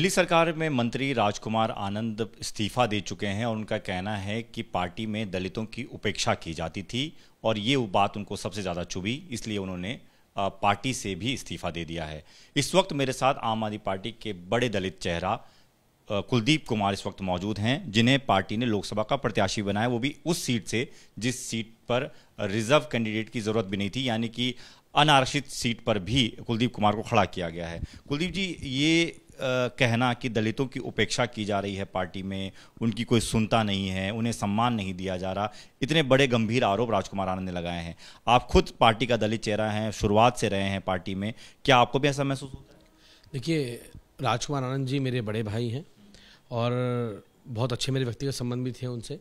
दिल्ली सरकार में मंत्री राजकुमार आनंद इस्तीफा दे चुके हैं और उनका कहना है कि पार्टी में दलितों की उपेक्षा की जाती थी और ये बात उनको सबसे ज़्यादा चुभी इसलिए उन्होंने पार्टी से भी इस्तीफा दे दिया है इस वक्त मेरे साथ आम आदमी पार्टी के बड़े दलित चेहरा कुलदीप कुमार इस वक्त मौजूद हैं जिन्हें पार्टी ने लोकसभा का प्रत्याशी बनाया वो भी उस सीट से जिस सीट पर रिजर्व कैंडिडेट की ज़रूरत भी नहीं थी यानी कि अनारक्षित सीट पर भी कुलदीप कुमार को खड़ा किया गया है कुलदीप जी ये कहना कि दलितों की उपेक्षा की जा रही है पार्टी में उनकी कोई सुनता नहीं है उन्हें सम्मान नहीं दिया जा रहा इतने बड़े गंभीर आरोप राजकुमार आनंद ने लगाए हैं आप खुद पार्टी का दलित चेहरा हैं शुरुआत से रहे हैं पार्टी में क्या आपको भी ऐसा महसूस होता है देखिए राजकुमार आनंद जी मेरे बड़े भाई हैं और बहुत अच्छे मेरे व्यक्तिगत संबंध भी थे उनसे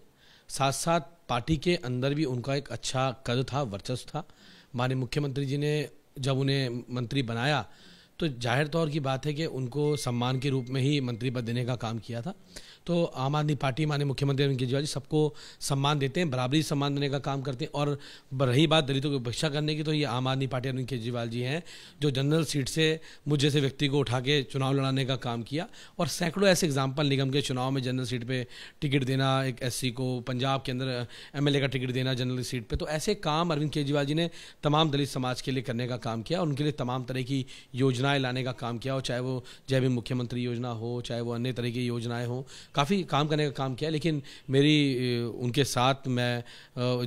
साथ साथ पार्टी के अंदर भी उनका एक अच्छा कद था वर्चस्व था माननीय मुख्यमंत्री जी ने जब उन्हें मंत्री बनाया तो जाहिर तौर की बात है कि उनको सम्मान के रूप में ही मंत्री पद देने का काम किया था तो आम आदमी पार्टी माने मुख्यमंत्री अरविंद केजरीवाल जी सबको सम्मान देते हैं बराबरी सम्मान देने का काम करते हैं और रही बात दलितों की उपेक्षा करने की तो ये आम आदमी पार्टी अरविंद केजरीवाल जी हैं जो जनरल सीट से मुझ जैसे व्यक्ति को उठा के चुनाव लड़ाने का काम किया और सैकड़ों ऐसे एग्जाम्पल निगम के चुनाव में जनरल सीट पर टिकट देना एक एस को पंजाब के अंदर एम का टिकट देना जनरल सीट पर तो ऐसे काम अरविंद केजरीवाल जी ने तमाम दलित समाज के लिए करने का काम किया और उनके लिए तमाम तरह की योजना योजनाएं लाने का काम किया हो चाहे वो जय भी मुख्यमंत्री योजना हो चाहे वो अन्य तरह की योजनाएं हो काफ़ी काम करने का काम किया लेकिन मेरी उनके साथ मैं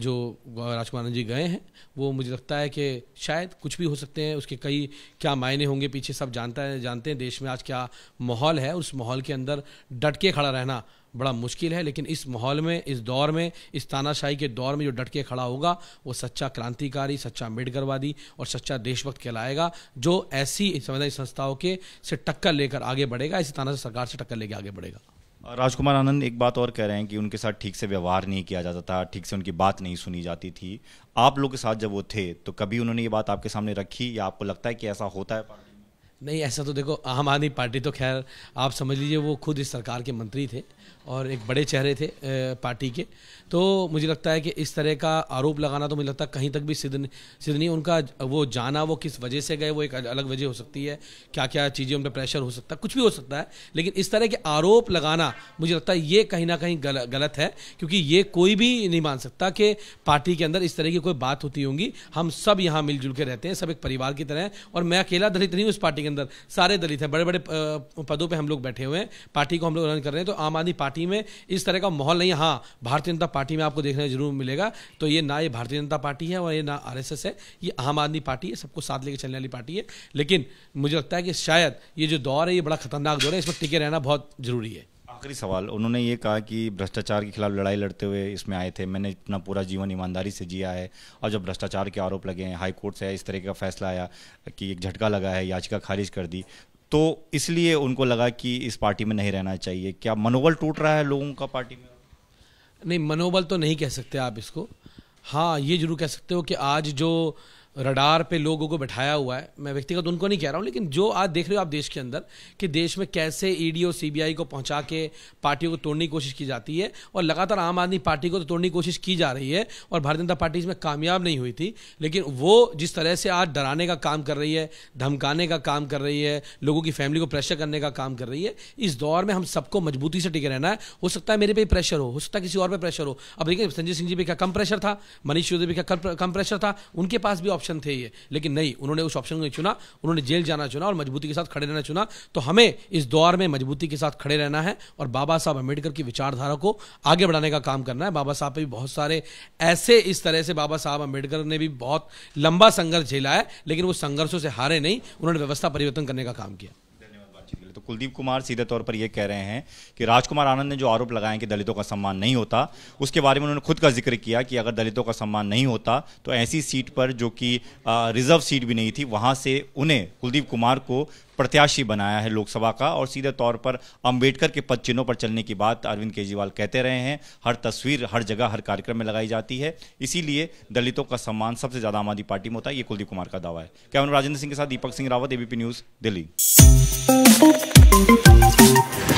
जो राजकुमार जी गए हैं वो मुझे लगता है कि शायद कुछ भी हो सकते हैं उसके कई क्या मायने होंगे पीछे सब जानता है जानते हैं देश में आज क्या माहौल है उस माहौल के अंदर डट के खड़ा रहना बड़ा मुश्किल है लेकिन इस माहौल में इस दौर में इस तानाशाही के दौर में जो डट के खड़ा होगा वो सच्चा क्रांतिकारी सच्चा अम्बेडकरवादी और सच्चा देशभक्त कहलाएगा जो ऐसी संवैधानिक संस्थाओं के से टक्कर लेकर आगे बढ़ेगा ऐसी ताना सरकार से टक्कर लेकर आगे बढ़ेगा राजकुमार आनंद एक बात और कह रहे हैं कि उनके साथ ठीक से व्यवहार नहीं किया जाता था ठीक से उनकी बात नहीं सुनी जाती थी आप लोग के साथ जब वो थे तो कभी उन्होंने ये बात आपके सामने रखी या आपको लगता है कि ऐसा होता है नहीं ऐसा तो देखो आम आदमी पार्टी तो खैर आप समझ लीजिए वो खुद इस सरकार के मंत्री थे और एक बड़े चेहरे थे पार्टी के तो मुझे लगता है कि इस तरह का आरोप लगाना तो मुझे लगता है कहीं तक भी सिद्ध सिद्ध नहीं उनका वो जाना वो किस वजह से गए वो एक अलग वजह हो सकती है क्या क्या चीज़ें उन पर प्रेशर हो सकता है कुछ भी हो सकता है लेकिन इस तरह के आरोप लगाना मुझे लगता है ये कहीं ना कहीं गल, गलत है क्योंकि ये कोई भी नहीं मान सकता कि पार्टी के अंदर इस तरह की कोई बात होती होंगी हम सब यहाँ मिलजुल के रहते हैं सब एक परिवार की तरह और मैं अकेला दलित नहीं हूँ इस पार्टी के अंदर सारे दलित हैं बड़े बड़े पदों पर हम लोग बैठे हुए हैं पार्टी को हम लोग रन कर रहे हैं तो आम आदमी पार्टी में इस तरह का माहौल नहीं हाँ भारतीय जनता पार्टी में आपको देखने जरूर मिलेगा तो ये ना ये भारतीय जनता पार्टी है और ये ना आर है ये आम आदमी पार्टी है सबको साथ लेकर चलने वाली पार्टी है लेकिन मुझे लगता है कि शायद ये जो दौर है ये बड़ा खतरनाक दौर है इसमें टिके रहना बहुत जरूरी है आखिरी सवाल उन्होंने ये कहा कि भ्रष्टाचार के खिलाफ लड़ाई लड़ते हुए इसमें आए थे मैंने अपना पूरा जीवन ईमानदारी से जिया है और जब भ्रष्टाचार के आरोप लगे हैं हाई कोर्ट से इस तरह का फैसला आया कि एक झटका लगा है याचिका खारिज कर दी तो इसलिए उनको लगा कि इस पार्टी में नहीं रहना चाहिए क्या मनोबल टूट रहा है लोगों का पार्टी में नहीं मनोबल तो नहीं कह सकते आप इसको हाँ ये जरूर कह सकते हो कि आज जो रडार पे लोगों को बैठाया हुआ है मैं व्यक्तिगत उनको नहीं कह रहा हूँ लेकिन जो आज देख रहे हो आप देश के अंदर कि देश में कैसे ईडी e और सीबीआई को पहुंचा के पार्टियों को तोड़ने की कोशिश की जाती है और लगातार आम आदमी पार्टी को तो तोड़ने की कोशिश की जा रही है और भारतीय जनता पार्टी इसमें कामयाब नहीं हुई थी लेकिन वो जिस तरह से आज डराने का काम कर रही है धमकाने का काम कर रही है लोगों की फैमिली को प्रेशर करने का काम कर रही है इस दौर में हम सबको मजबूती से टिके रहना है हो सकता है मेरे पे प्रेशर हो हो सकता है किसी और पे प्रेशर हो अब देखिए संजय सिंह जी पे क्या कम प्रेशर था मनीष चौधरी पे क्या कम प्रेशर था उनके पास भी ऑप्शन थे ये लेकिन नहीं उन्होंने उस ऑप्शन को नहीं चुना उन्होंने जेल जाना चुना और मजबूती के साथ खड़े रहना चुना तो हमें इस दौर में मजबूती के साथ खड़े रहना है और बाबा साहब अम्बेडकर की विचारधारा को आगे बढ़ाने का काम करना है बाबा साहब पर भी बहुत सारे ऐसे इस तरह से बाबा साहब अम्बेडकर ने भी बहुत लंबा संघर्ष झेला है लेकिन वो संघर्षों से हारे नहीं उन्होंने व्यवस्था परिवर्तन करने का काम किया बातचीत के लिए तो कुलदीप कुमार सीधे तौर पर यह कह रहे हैं कि राजकुमार आनंद ने जो आरोप लगाए कि दलितों का सम्मान नहीं होता उसके बारे में उन्होंने खुद का जिक्र किया कि अगर दलितों का सम्मान नहीं होता तो ऐसी सीट पर जो कि रिजर्व सीट भी नहीं थी वहां से उन्हें कुलदीप कुमार को प्रत्याशी बनाया है लोकसभा का और सीधे तौर पर अंबेडकर के पद चिन्हों पर चलने की बात अरविंद केजरीवाल कहते रहे हैं हर तस्वीर हर जगह हर कार्यक्रम में लगाई जाती है इसीलिए दलितों का सम्मान सबसे ज्यादा आम आदमी पार्टी में होता है ये कुलदीप कुमार का दावा है कैमरा राजेंद्र सिंह के साथ Deepak Singh Rawat ABP news Delhi Un